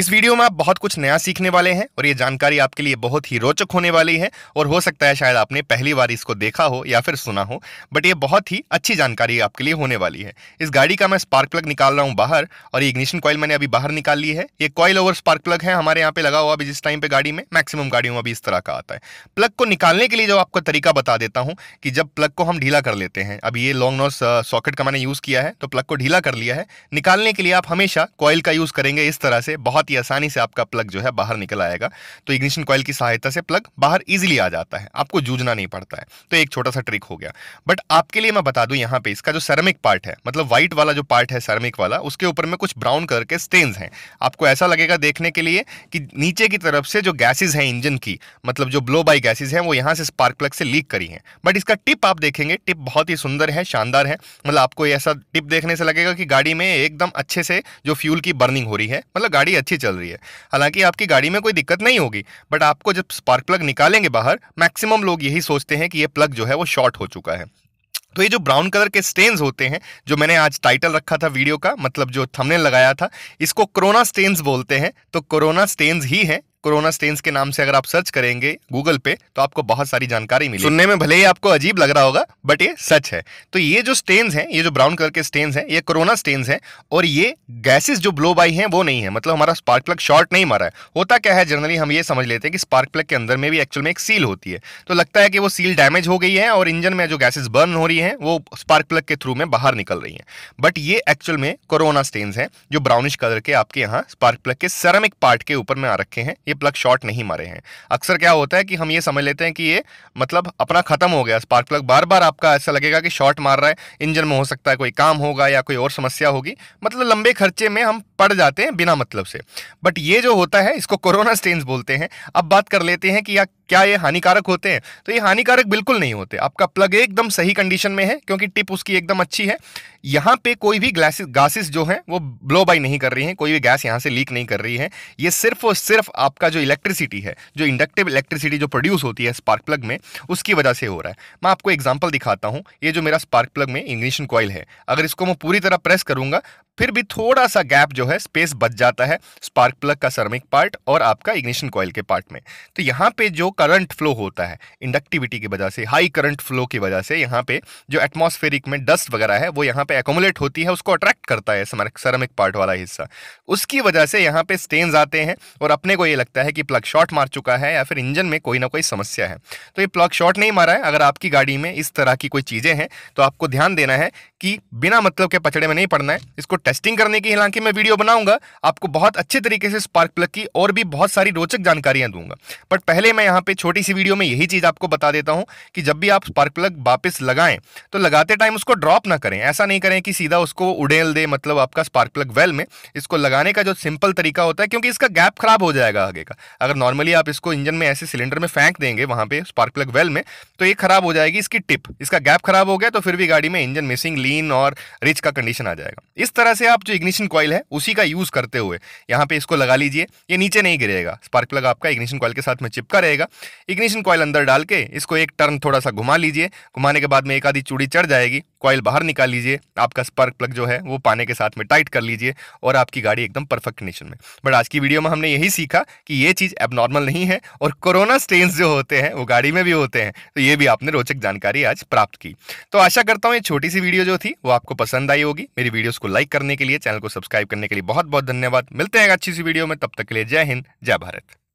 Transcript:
इस वीडियो में आप बहुत कुछ नया सीखने वाले हैं और ये जानकारी आपके लिए बहुत ही रोचक होने वाली है और हो सकता है शायद आपने पहली बार इसको देखा हो या फिर सुना हो बट ये बहुत ही अच्छी जानकारी आपके लिए होने वाली है इस गाड़ी का मैं स्पार्क प्लग निकाल रहा हूँ बाहर और ये इग्निशन कॉयल मैंने अभी बाहर निकाल ली है ये कॉयल ओवर स्पार्क प्लग है हमारे यहाँ पे लगा हुआ अभी जिस टाइम पे गाड़ी में मैक्सिमम गाड़ियों में अभी इस तरह का आता है प्लग को निकालने के लिए जो आपको तरीका बता देता हूँ कि जब प्लग को हम ढीला कर लेते हैं अभी ये लॉन्ग नोस सॉकेट का मैंने यूज़ किया है तो प्लग को ढीला कर लिया है निकालने के लिए आप हमेशा कॉयल का यूज़ करेंगे इस तरह से बहुत बहुत ही आसानी से आपका प्लग जो है बाहर निकल आएगा तो इग्निशन कॉयल की सहायता से प्लग बाहर इजिली आ जाता है आपको जूझना नहीं पड़ता है तो एक छोटा सा ट्रिक हो गया बट आपके लिए मैं बता दूं यहाँ पे इसका जो सेरेमिक पार्ट है मतलब व्हाइट वाला जो पार्ट है सेरेमिक वाला उसके ऊपर में कुछ ब्राउन कलर के स्टेन्स हैं आपको ऐसा लगेगा देखने के लिए कि नीचे की तरफ से जो गैसेज हैं इंजन की मतलब जो ब्लो बाई गैसेज हैं वो यहाँ से स्पार्क प्लग से लीक करी हैं बट इसका टिप आप देखेंगे टिप बहुत ही सुंदर है शानदार है मतलब आपको ऐसा टिप देखने से लगेगा कि गाड़ी में एकदम अच्छे से जो फ्यूल की बर्निंग हो रही है मतलब गाड़ी अच्छी चल रही है हालांकि आपकी गाड़ी में कोई दिक्कत नहीं होगी बट आपको जब स्पार्क प्लग निकालेंगे बाहर मैक्सिमम लोग यही सोचते हैं कि ये प्लग जो है वो शॉर्ट हो चुका है तो ये जो ब्राउन कलर के स्टेन्स होते हैं जो मैंने आज टाइटल रखा था वीडियो का मतलब जो थंबनेल लगाया था इसको कोरोना स्टेन्स बोलते हैं तो कोरोना स्टेन्स ही है कोरोना स्टेन्स के नाम से अगर आप सर्च करेंगे गूगल पे तो आपको बहुत सारी जानकारी मिली सुनने में भले ही आपको अजीब लग रहा होगा बट ये सच है तो ये जो स्टेन्स हैं ये जो ब्राउन कलर के स्टेन्स हैं ये कोरोना स्टेन्स हैं और ये गैसेस जो ब्लो बाई हैं वो नहीं है मतलब हमारा स्पार्क प्लग शॉर्ट नहीं मारा है होता क्या है जनरली हम ये समझ लेते हैं कि स्पार्क प्लग के अंदर में भी एक्चुअल में एक सील होती है तो लगता है कि वो सील डैमेज हो गई है और इंजन में जो गैसेज बर्न हो रही है वो स्पार्क प्लग के थ्रू में बाहर निकल रही है बट ये एक्चुअल में कोरोना स्टेन्स हैं जो ब्राउनिश कलर के आपके यहाँ स्पार्क प्लग के सेरामिक पार्ट के ऊपर में आ रखे हैं ये प्लग शॉर्ट नहीं मारे हैं अक्सर क्या होता है कि हम ये समझ लेते हैं कि ये मतलब अपना ख़त्म हो गया स्पार्क प्लग बार बार आपका ऐसा लगेगा कि शॉर्ट मार रहा है इंजन में हो सकता है कोई काम होगा या कोई और समस्या होगी मतलब लंबे खर्चे में हम पड़ जाते हैं बिना मतलब से बट ये जो होता है इसको कोरोना स्टेन्स बोलते हैं अब बात कर लेते हैं कि या क्या ये हानिकारक होते हैं तो ये हानिकारक बिल्कुल नहीं होते आपका प्लग एकदम सही कंडीशन में है क्योंकि टिप उसकी एकदम अच्छी है यहाँ पे कोई भी ग्लासेस गासेस जो हैं वो ब्लो बाई नहीं कर रही हैं कोई भी गैस यहाँ से लीक नहीं कर रही है ये सिर्फ और सिर्फ आपका जो इलेक्ट्रिसिटी है जो इंडक्टिव इलेक्ट्रिसिटी जो प्रोड्यूस होती है स्पार्क प्लग में उसकी वजह से हो रहा है मैं आपको एग्जाम्पल दिखाता हूँ ये जो मेरा स्पार्क प्लग में इग्निशन कॉयल है अगर इसको मैं पूरी तरह प्रेस करूँगा फिर भी थोड़ा सा गैप जो है स्पेस बच जाता है स्पार्क प्लग का सर्मिक पार्ट और आपका इग्निशन कॉयल के पार्ट में तो यहाँ पे जो करंट फ्लो होता है इंडक्टिविटी की वजह से हाई करंट फ्लो की वजह से यहाँ पे जो एटमोस्फेरिक में डस्ट वगैरह है वो यहाँ पे एकोमुलेट होती है उसको अट्रैक्ट करता है सर्मिक पार्ट वाला हिस्सा उसकी वजह से यहाँ पे स्टेन्स आते हैं और अपने को ये लगता है कि प्लग शॉर्ट मार चुका है या फिर इंजन में कोई ना कोई समस्या है तो ये प्लग शॉर्ट नहीं मारा है अगर आपकी गाड़ी में इस तरह की कोई चीज़ें हैं तो आपको ध्यान देना है कि बिना मतलब के पचड़े में नहीं पड़ना है इसको टेस्टिंग करने की हालांकि मैं वीडियो बनाऊंगा आपको बहुत अच्छे तरीके से स्पार्क प्लग की और भी बहुत सारी रोचक जानकारियां दूंगा बट पहले मैं यहाँ पे छोटी सी वीडियो में यही चीज़ आपको बता देता हूँ कि जब भी आप स्पार्क प्लग वापस लगाएं तो लगाते टाइम उसको ड्रॉप ना करें ऐसा नहीं करें कि सीधा उसको उड़ेल दे मतलब आपका स्पार्क प्लग वेल में इसको लगाने का जो सिंपल तरीका होता है क्योंकि इसका गैप खराब हो जाएगा आगे का अगर नॉर्मली आप इसको इंजन में ऐसे सिलेंडर में फेंक देंगे वहां पे स्पार्क प्लग वेल में तो ये खराब हो जाएगी इसकी टिप इसका गैप खराब हो गया तो फिर भी गाड़ी में इंजन मिसिंग लीन और रिच का कंडीशन आ जाएगा इस तरह से आप जो इग्निशन कॉइल है उसी का यूज़ करते हुए यहाँ पे इसको लगा लीजिए ये नीचे नहीं गिरेगा स्पार्क प्लग आपका इग्निशन कॉइल के साथ में चिपका रहेगा इग्निशन कॉइल अंदर डाल के इसको एक टर्न थोड़ा सा घुमा लीजिए घुमाने के बाद में एक आधी चूड़ी चढ़ जाएगी कॉयल बाहर निकाल लीजिए आपका स्पार्क प्लग जो है वो पाने के साथ में टाइट कर लीजिए और आपकी गाड़ी एकदम परफेक्ट कंडीशन में बट आज की वीडियो में हमने यही सीखा कि ये चीज़ एबनॉर्मल नहीं है और कोरोना स्टेन्स जो होते हैं वो गाड़ी में भी होते हैं तो ये भी आपने रोचक जानकारी आज प्राप्त की तो आशा करता हूँ ये छोटी सी वीडियो जो थी वो आपको पसंद आई होगी मेरी वीडियोज़ को लाइक करने के लिए चैनल को सब्सक्राइब करने के लिए बहुत बहुत धन्यवाद मिलते हैं अच्छी सी वीडियो में तब तक के लिए जय हिंद जय भारत